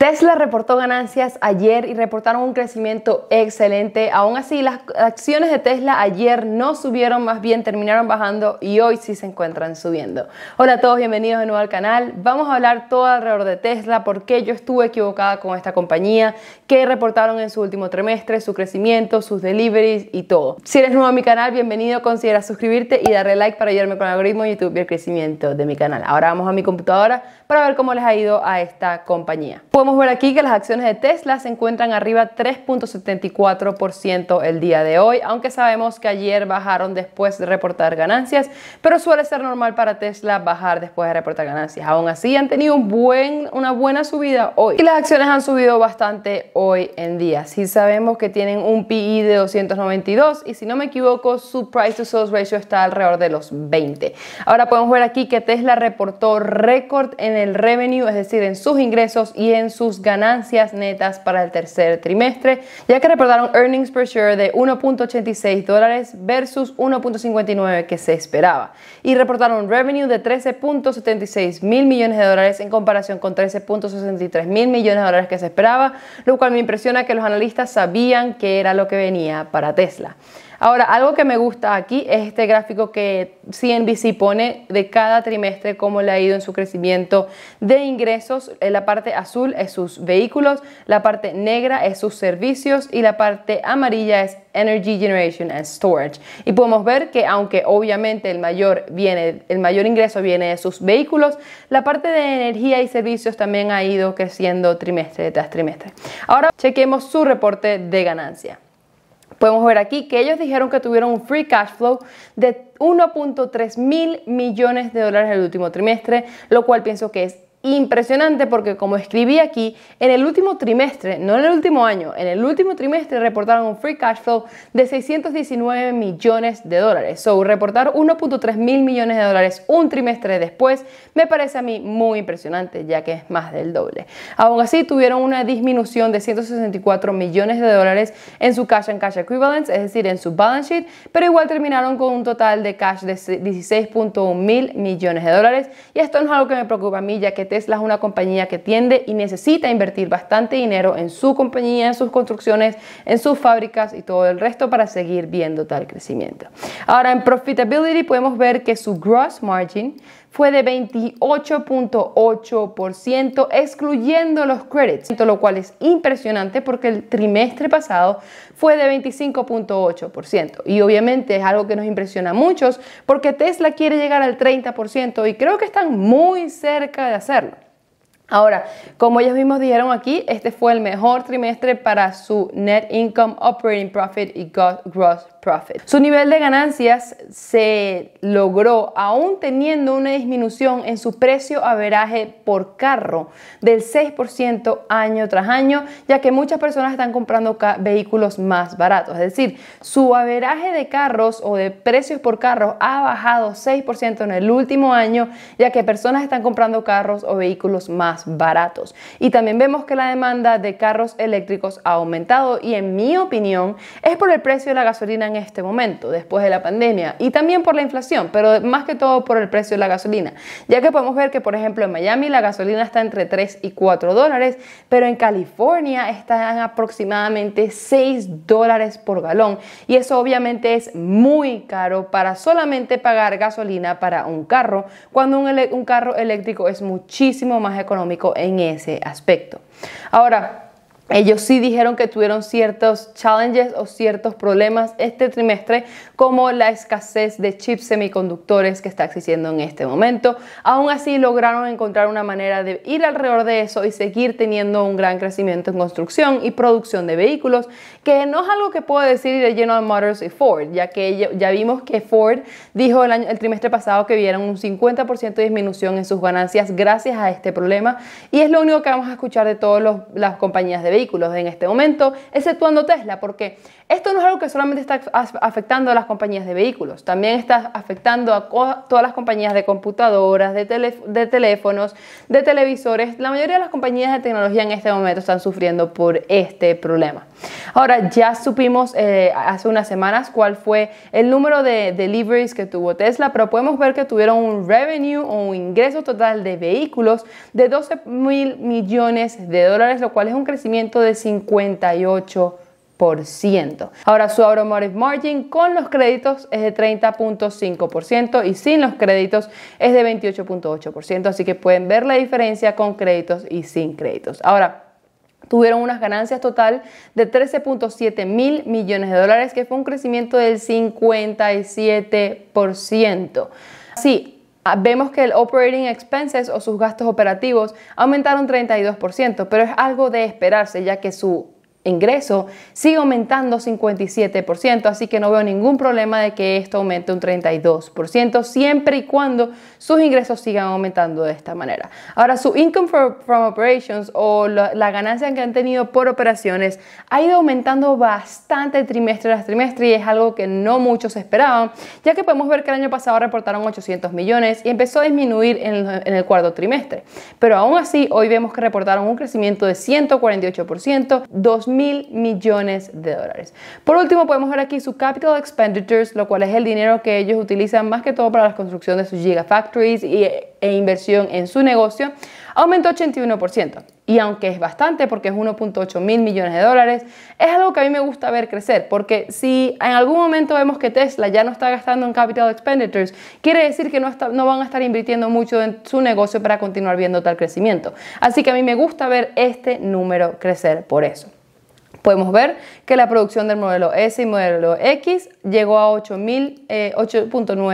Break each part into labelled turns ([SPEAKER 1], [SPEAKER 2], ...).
[SPEAKER 1] Tesla reportó ganancias ayer y reportaron un crecimiento excelente. Aún así, las acciones de Tesla ayer no subieron, más bien terminaron bajando y hoy sí se encuentran subiendo. Hola a todos, bienvenidos de nuevo al canal. Vamos a hablar todo alrededor de Tesla, por qué yo estuve equivocada con esta compañía, qué reportaron en su último trimestre, su crecimiento, sus deliveries y todo. Si eres nuevo a mi canal, bienvenido, considera suscribirte y darle like para ayudarme con el algoritmo de YouTube y el crecimiento de mi canal. Ahora vamos a mi computadora para ver cómo les ha ido a esta compañía ver aquí que las acciones de Tesla se encuentran arriba 3.74% el día de hoy, aunque sabemos que ayer bajaron después de reportar ganancias, pero suele ser normal para Tesla bajar después de reportar ganancias. Aún así, han tenido un buen, una buena subida hoy y las acciones han subido bastante hoy en día. si sabemos que tienen un PI e de 292 y si no me equivoco, su price to sales ratio está alrededor de los 20. Ahora podemos ver aquí que Tesla reportó récord en el revenue, es decir, en sus ingresos y en su sus ganancias netas para el tercer trimestre, ya que reportaron earnings per share de 1.86 dólares versus 1.59 que se esperaba, y reportaron revenue de 13.76 mil millones de dólares en comparación con 13.63 mil millones de dólares que se esperaba, lo cual me impresiona que los analistas sabían que era lo que venía para Tesla. Ahora, algo que me gusta aquí es este gráfico que CNBC pone de cada trimestre, cómo le ha ido en su crecimiento de ingresos. Eh, la parte azul es sus vehículos, la parte negra es sus servicios y la parte amarilla es Energy Generation and Storage. Y podemos ver que aunque obviamente el mayor, viene, el mayor ingreso viene de sus vehículos, la parte de energía y servicios también ha ido creciendo trimestre tras trimestre. Ahora chequemos su reporte de ganancia. Podemos ver aquí que ellos dijeron que tuvieron un free cash flow de 1.3 mil millones de dólares en el último trimestre, lo cual pienso que es impresionante porque como escribí aquí, en el último trimestre, no en el último año, en el último trimestre reportaron un free cash flow de 619 millones de dólares. So, reportar 1.3 mil millones de dólares un trimestre después me parece a mí muy impresionante ya que es más del doble. Aún así, tuvieron una disminución de 164 millones de dólares en su cash and cash equivalents, es decir, en su balance sheet, pero igual terminaron con un total de cash de 16.1 mil millones de dólares y esto no es algo que me preocupa a mí ya que Tesla es una compañía que tiende y necesita invertir bastante dinero en su compañía, en sus construcciones, en sus fábricas y todo el resto para seguir viendo tal crecimiento. Ahora en profitability podemos ver que su gross margin fue de 28.8%, excluyendo los credits, lo cual es impresionante porque el trimestre pasado fue de 25.8%. Y obviamente es algo que nos impresiona a muchos porque Tesla quiere llegar al 30% y creo que están muy cerca de hacerlo. Ahora, como ellos mismos dijeron aquí, este fue el mejor trimestre para su net income, operating profit y gross profit. Su nivel de ganancias se logró aún teniendo una disminución en su precio averaje por carro del 6% año tras año, ya que muchas personas están comprando vehículos más baratos. Es decir, su averaje de carros o de precios por carro ha bajado 6% en el último año, ya que personas están comprando carros o vehículos más baratos. Y también vemos que la demanda de carros eléctricos ha aumentado y en mi opinión es por el precio de la gasolina en este momento, después de la pandemia, y también por la inflación, pero más que todo por el precio de la gasolina, ya que podemos ver que, por ejemplo, en Miami la gasolina está entre 3 y 4 dólares, pero en California están aproximadamente 6 dólares por galón, y eso obviamente es muy caro para solamente pagar gasolina para un carro, cuando un, un carro eléctrico es muchísimo más económico en ese aspecto. Ahora, ellos sí dijeron que tuvieron ciertos challenges o ciertos problemas este trimestre, como la escasez de chips semiconductores que está existiendo en este momento. Aún así, lograron encontrar una manera de ir alrededor de eso y seguir teniendo un gran crecimiento en construcción y producción de vehículos, que no es algo que puedo decir de General Motors y Ford, ya que ya vimos que Ford dijo el, trimestre pasado que vieron un 50% de disminución en sus ganancias gracias a este problema, y es lo único que vamos a escuchar de todas las compañías de vehículos en este momento, exceptuando Tesla, porque esto no es algo que solamente está afectando a las compañías de vehículos, también está afectando a todas las compañías de computadoras, de, de teléfonos, de televisores. La mayoría de las compañías de tecnología en este momento están sufriendo por este problema. Ahora, ya supimos eh, hace unas semanas cuál fue el número de deliveries que tuvo Tesla, pero podemos ver que tuvieron un revenue o un ingreso total de vehículos de 12 mil millones de dólares, lo cual es un crecimiento de 58%. Ahora su automotive margin con los créditos es de 30.5% y sin los créditos es de 28.8%, así que pueden ver la diferencia con créditos y sin créditos. Ahora, tuvieron unas ganancias total de 13.7 mil millones de dólares, que fue un crecimiento del 57%. Sí, Ah, vemos que el operating expenses o sus gastos operativos aumentaron 32%, pero es algo de esperarse ya que su ingreso sigue aumentando 57%, así que no veo ningún problema de que esto aumente un 32%, siempre y cuando sus ingresos sigan aumentando de esta manera. Ahora, su income from, operations o la, ganancia que han tenido por operaciones ha ido aumentando bastante trimestre tras trimestre y es algo que no muchos esperaban, ya que podemos ver que el año pasado reportaron 800 millones y empezó a disminuir en el, cuarto trimestre. Pero aún así, hoy vemos que reportaron un crecimiento de 148%, mil millones de dólares. Por último, podemos ver aquí su capital expenditures, lo cual es el dinero que ellos utilizan más que todo para la construcción de sus gigafactories y, e inversión en su negocio, aumentó 81%. Y aunque es bastante, porque es 1.8 mil millones de dólares, es algo que a mí me gusta ver crecer, porque si en algún momento vemos que Tesla ya no está gastando en capital expenditures, quiere decir que no, no van a estar invirtiendo mucho en su negocio para continuar viendo tal crecimiento. Así que a mí me gusta ver este número crecer por eso podemos ver que la producción del modelo S y modelo X llegó a 8.9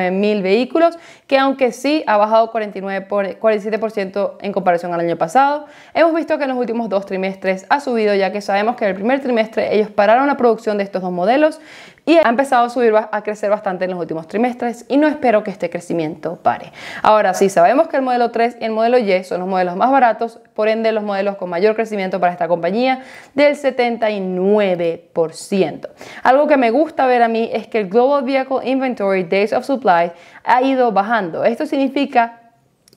[SPEAKER 1] eh, mil vehículos, que aunque sí ha bajado 49 47% en comparación al año pasado, hemos visto que en los últimos dos trimestres ha subido, ya que sabemos que en el primer trimestre ellos pararon la producción de estos dos modelos, y ha empezado a subir, a crecer bastante en los últimos trimestres y no espero que este crecimiento pare. Ahora sí, sabemos que el modelo 3 y el modelo Y son los modelos más baratos, por ende los modelos con mayor crecimiento para esta compañía del 79%. Algo que me gusta ver a mí es que el Global Vehicle Inventory Days of Supply ha ido bajando. Esto significa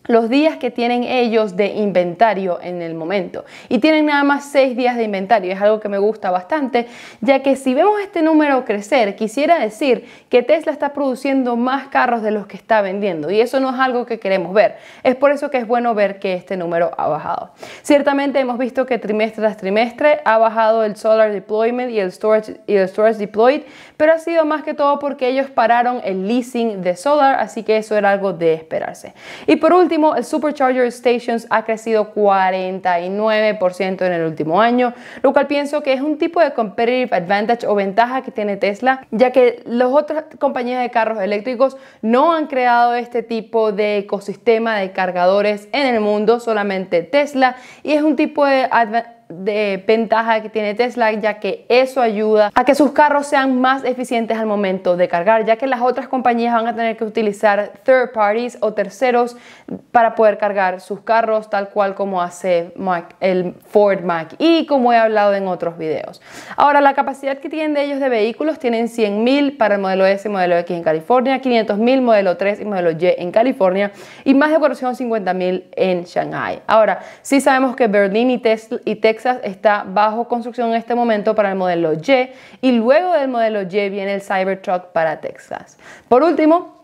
[SPEAKER 1] los días que tienen ellos de inventario en el momento. Y tienen nada más seis días de inventario, es algo que me gusta bastante, ya que si vemos este número crecer, quisiera decir que Tesla está produciendo más carros de los que está vendiendo y eso no es algo que queremos ver. Es por eso que es bueno ver que este número ha bajado. Ciertamente hemos visto que trimestre tras trimestre ha bajado el solar deployment y el storage, y el storage deployed, pero ha sido más que todo porque ellos pararon el leasing de solar, así que eso era algo de esperarse. Y por último, último, el Supercharger Stations ha crecido 49% en el último año, lo cual pienso que es un tipo de competitive advantage o ventaja que tiene Tesla, ya que las otras compañías de carros eléctricos no han creado este tipo de ecosistema de cargadores en el mundo, solamente Tesla, y es un tipo de de ventaja que tiene Tesla, ya que eso ayuda a que sus carros sean más eficientes al momento de cargar, ya que las otras compañías van a tener que utilizar third parties o terceros para poder cargar sus carros, tal cual como hace el Ford Mac y como he hablado en otros videos. Ahora, la capacidad que tienen de ellos de vehículos tienen 100.000 para el modelo S y modelo X en California, 500.000 modelo 3 y modelo Y en California y más de 450.000 en Shanghai. Ahora, sí sabemos que Berlín y Tesla y Texas está bajo construcción en este momento para el modelo Y y luego del modelo Y viene el Cybertruck para Texas. Por último,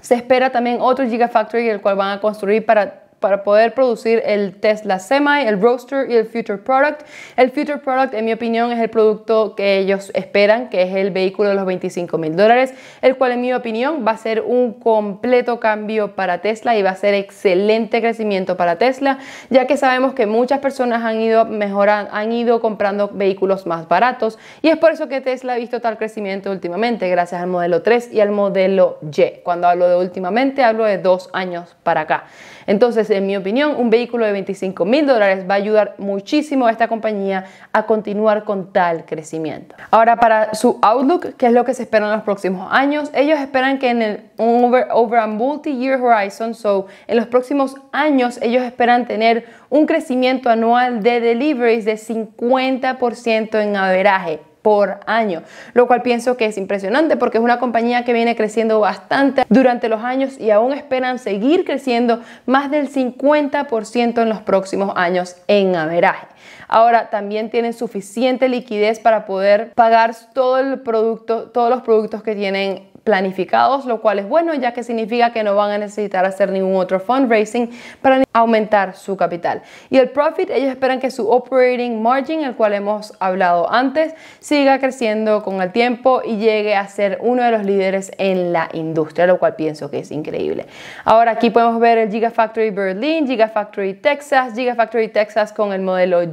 [SPEAKER 1] se espera también otro Gigafactory, el cual van a construir para para poder producir el Tesla Semi, el Roadster y el Future Product. El Future Product, en mi opinión, es el producto que ellos esperan, que es el vehículo de los 25 mil dólares, el cual, en mi opinión, va a ser un completo cambio para Tesla y va a ser excelente crecimiento para Tesla, ya que sabemos que muchas personas han ido mejorando, han ido comprando vehículos más baratos y es por eso que Tesla ha visto tal crecimiento últimamente, gracias al modelo 3 y al modelo Y. Cuando hablo de últimamente, hablo de dos años para acá. Entonces, en mi opinión, un vehículo de 25 mil dólares va a ayudar muchísimo a esta compañía a continuar con tal crecimiento. Ahora, para su outlook, ¿qué es lo que se espera en los próximos años? Ellos esperan que en el over, a multi-year horizon, so en los próximos años, ellos esperan tener un crecimiento anual de deliveries de 50% en averaje por año, lo cual pienso que es impresionante porque es una compañía que viene creciendo bastante durante los años y aún esperan seguir creciendo más del 50% en los próximos años en averaje. Ahora también tienen suficiente liquidez para poder pagar todo el producto, todos los productos que tienen planificados, lo cual es bueno ya que significa que no van a necesitar hacer ningún otro fundraising para aumentar su capital. Y el profit, ellos esperan que su operating margin, el cual hemos hablado antes, siga creciendo con el tiempo y llegue a ser uno de los líderes en la industria, lo cual pienso que es increíble. Ahora aquí podemos ver el Gigafactory Berlin, Gigafactory Texas, Gigafactory Texas con el modelo Y,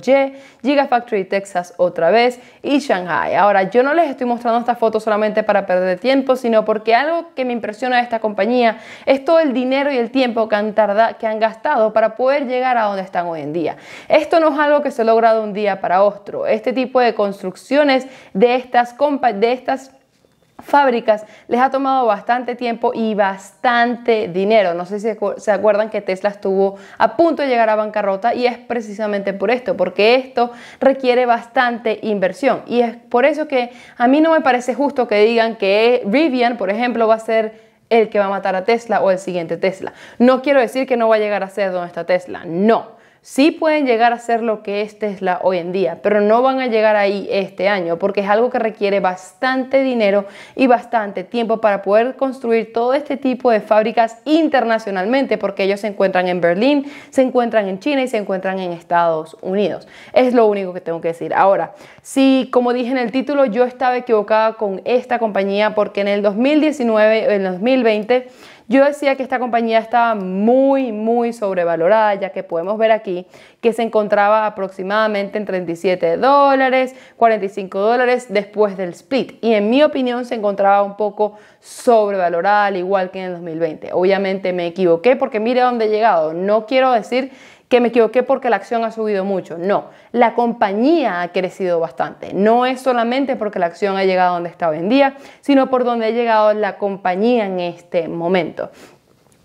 [SPEAKER 1] Gigafactory Texas otra vez y Shanghai. Ahora yo no les estoy mostrando esta foto solamente para perder tiempo, sino porque algo que me impresiona de esta compañía es todo el dinero y el tiempo que han, que han gastado para poder llegar a donde están hoy en día. Esto no es algo que se logra de un día para otro. Este tipo de construcciones de estas, de estas fábricas les ha tomado bastante tiempo y bastante dinero. No sé si se acuerdan que Tesla estuvo a punto de llegar a bancarrota y es precisamente por esto, porque esto requiere bastante inversión. Y es por eso que a mí no me parece justo que digan que Rivian, por ejemplo, va a ser el que va a matar a Tesla o el siguiente Tesla. No quiero decir que no va a llegar a ser donde está Tesla, no. Sí pueden llegar a ser lo que este es la hoy en día, pero no van a llegar ahí este año porque es algo que requiere bastante dinero y bastante tiempo para poder construir todo este tipo de fábricas internacionalmente porque ellos se encuentran en Berlín, se encuentran en China y se encuentran en Estados Unidos. Es lo único que tengo que decir. Ahora, si como dije en el título, yo estaba equivocada con esta compañía porque en el 2019, o en el 2020, yo decía que esta compañía estaba muy, muy sobrevalorada, ya que podemos ver aquí que se encontraba aproximadamente en 37 dólares, 45 dólares después del split. Y en mi opinión se encontraba un poco sobrevalorada, al igual que en el 2020. Obviamente me equivoqué porque mire dónde he llegado. No quiero decir que me equivoqué porque la acción ha subido mucho. No, la compañía ha crecido bastante. No es solamente porque la acción ha llegado donde está hoy en día, sino por donde ha llegado la compañía en este momento.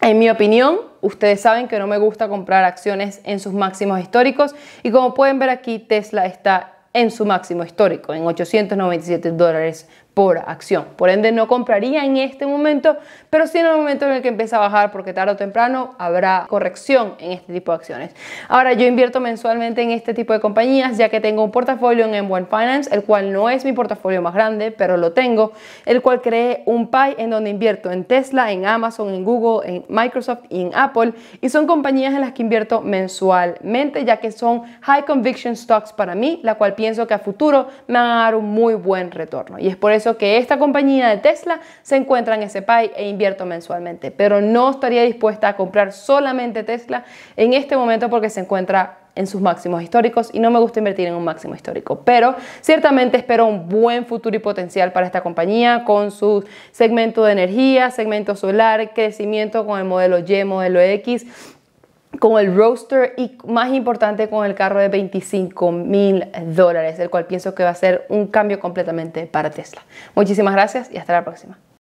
[SPEAKER 1] En mi opinión, ustedes saben que no me gusta comprar acciones en sus máximos históricos y como pueden ver aquí, Tesla está en su máximo histórico, en 897 dólares por acción. Por ende, no compraría en este momento, pero sí en el momento en el que empieza a bajar, porque tarde o temprano habrá corrección en este tipo de acciones. Ahora, yo invierto mensualmente en este tipo de compañías, ya que tengo un portafolio en M1 Finance, el cual no es mi portafolio más grande, pero lo tengo, el cual creé un pie en donde invierto en Tesla, en Amazon, en Google, en Microsoft y en Apple, y son compañías en las que invierto mensualmente, ya que son high conviction stocks para mí, la cual pienso que a futuro me van a dar un muy buen retorno. Y es por eso que esta compañía de Tesla se encuentra en ese país e invierto mensualmente. Pero no estaría dispuesta a comprar solamente Tesla en este momento porque se encuentra en sus máximos históricos y no me gusta invertir en un máximo histórico, pero ciertamente espero un buen futuro y potencial para esta compañía con su segmento de energía, segmento solar, crecimiento con el modelo Y, modelo X con el Roadster y más importante con el carro de 25 mil dólares, el cual pienso que va a ser un cambio completamente para Tesla. Muchísimas gracias y hasta la próxima.